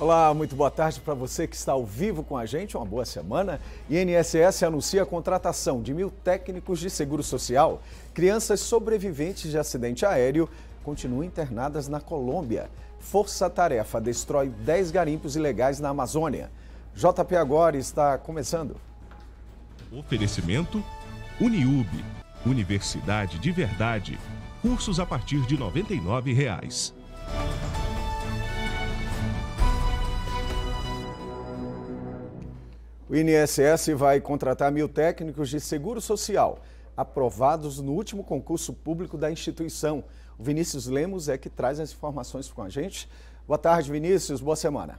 Olá, muito boa tarde para você que está ao vivo com a gente. Uma boa semana. INSS anuncia a contratação de mil técnicos de seguro social. Crianças sobreviventes de acidente aéreo continuam internadas na Colômbia. Força Tarefa destrói 10 garimpos ilegais na Amazônia. JP Agora está começando. Oferecimento Uniub, Universidade de Verdade. Cursos a partir de R$ 99. Reais. O INSS vai contratar mil técnicos de seguro social, aprovados no último concurso público da instituição. O Vinícius Lemos é que traz as informações com a gente. Boa tarde, Vinícius. Boa semana.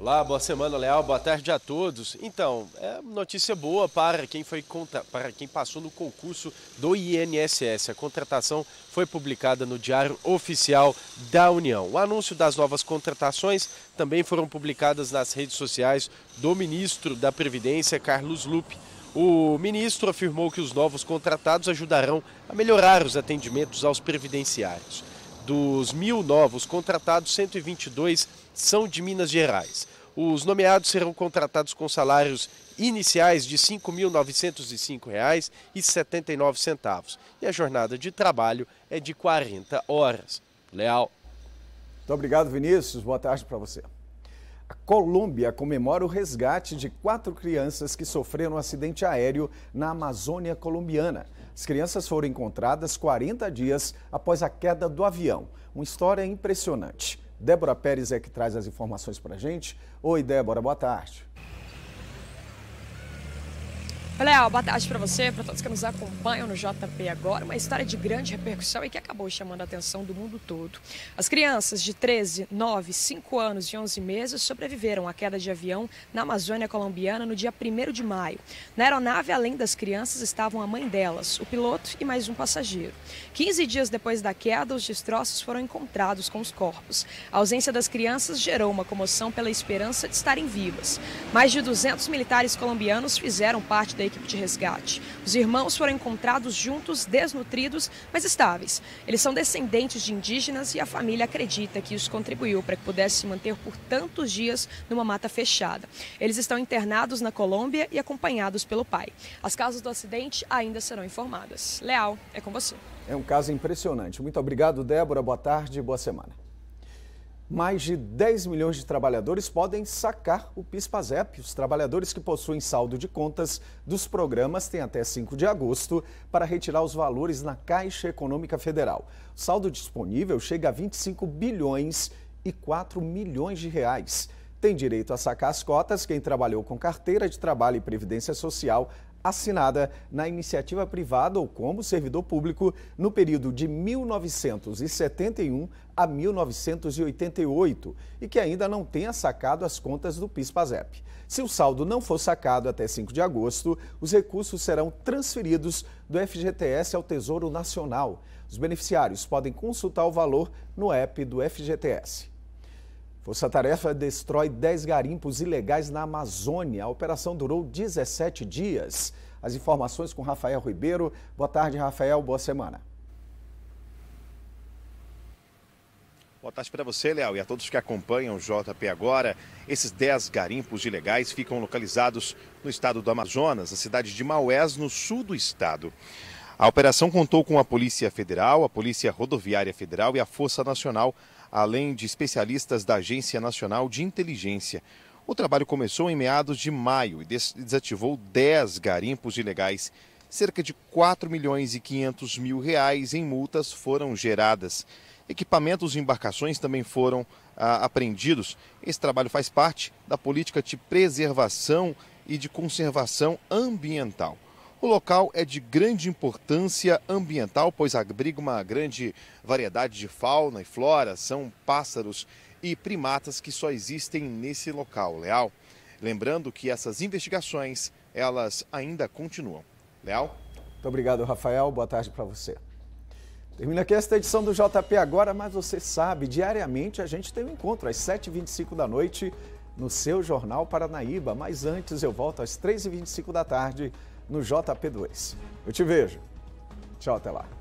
Olá, boa semana, Leal. Boa tarde a todos. Então, é notícia boa para quem foi para quem passou no concurso do INSS. A contratação foi publicada no Diário Oficial da União. O anúncio das novas contratações também foram publicadas nas redes sociais do ministro da Previdência, Carlos Lupe. O ministro afirmou que os novos contratados ajudarão a melhorar os atendimentos aos previdenciários. Dos mil novos contratados, 122 são de Minas Gerais. Os nomeados serão contratados com salários iniciais de R$ 5.905,79 e, e a jornada de trabalho é de 40 horas. Leal. Muito obrigado, Vinícius. Boa tarde para você. A Colômbia comemora o resgate de quatro crianças que sofreram um acidente aéreo na Amazônia colombiana. As crianças foram encontradas 40 dias após a queda do avião. Uma história impressionante. Débora Pérez é que traz as informações para a gente. Oi, Débora, boa tarde. Olha, ah, Léo, boa tarde para você, para todos que nos acompanham no JP agora. Uma história de grande repercussão e que acabou chamando a atenção do mundo todo. As crianças de 13, 9, 5 anos e 11 meses sobreviveram à queda de avião na Amazônia colombiana no dia 1 de maio. Na aeronave, além das crianças, estavam a mãe delas, o piloto e mais um passageiro. 15 dias depois da queda, os destroços foram encontrados com os corpos. A ausência das crianças gerou uma comoção pela esperança de estarem vivas. Mais de 200 militares colombianos fizeram parte da equipe de resgate. Os irmãos foram encontrados juntos, desnutridos, mas estáveis. Eles são descendentes de indígenas e a família acredita que isso contribuiu para que pudesse se manter por tantos dias numa mata fechada. Eles estão internados na Colômbia e acompanhados pelo pai. As causas do acidente ainda serão informadas. Leal, é com você. É um caso impressionante. Muito obrigado, Débora. Boa tarde, boa semana mais de 10 milhões de trabalhadores podem sacar o PIS/PASEP. Os trabalhadores que possuem saldo de contas dos programas têm até 5 de agosto para retirar os valores na Caixa Econômica Federal. O saldo disponível chega a 25 bilhões e 4 milhões de reais. Tem direito a sacar as cotas quem trabalhou com carteira de trabalho e previdência social assinada na iniciativa privada ou como servidor público no período de 1971 a 1988 e que ainda não tenha sacado as contas do PIS/PASEP. Se o saldo não for sacado até 5 de agosto, os recursos serão transferidos do FGTS ao Tesouro Nacional. Os beneficiários podem consultar o valor no app do FGTS. Força Tarefa destrói 10 garimpos ilegais na Amazônia. A operação durou 17 dias. As informações com Rafael Ribeiro. Boa tarde, Rafael. Boa semana. Boa tarde para você, Léo, e a todos que acompanham o JP agora. Esses 10 garimpos ilegais ficam localizados no estado do Amazonas, na cidade de Maués, no sul do estado. A operação contou com a Polícia Federal, a Polícia Rodoviária Federal e a Força Nacional, além de especialistas da Agência Nacional de Inteligência. O trabalho começou em meados de maio e desativou 10 garimpos ilegais. Cerca de 4 milhões e 500 mil reais em multas foram geradas. Equipamentos e embarcações também foram ah, apreendidos. Esse trabalho faz parte da política de preservação e de conservação ambiental. O local é de grande importância ambiental, pois abriga uma grande variedade de fauna e flora, são pássaros e primatas que só existem nesse local, Leal. Lembrando que essas investigações, elas ainda continuam. Leal? Muito obrigado, Rafael. Boa tarde para você. Termina aqui esta edição do JP Agora, mas você sabe, diariamente a gente tem um encontro às 7h25 da noite no seu Jornal Paranaíba. Mas antes eu volto às 3h25 da tarde no JP2. Eu te vejo. Tchau, até lá.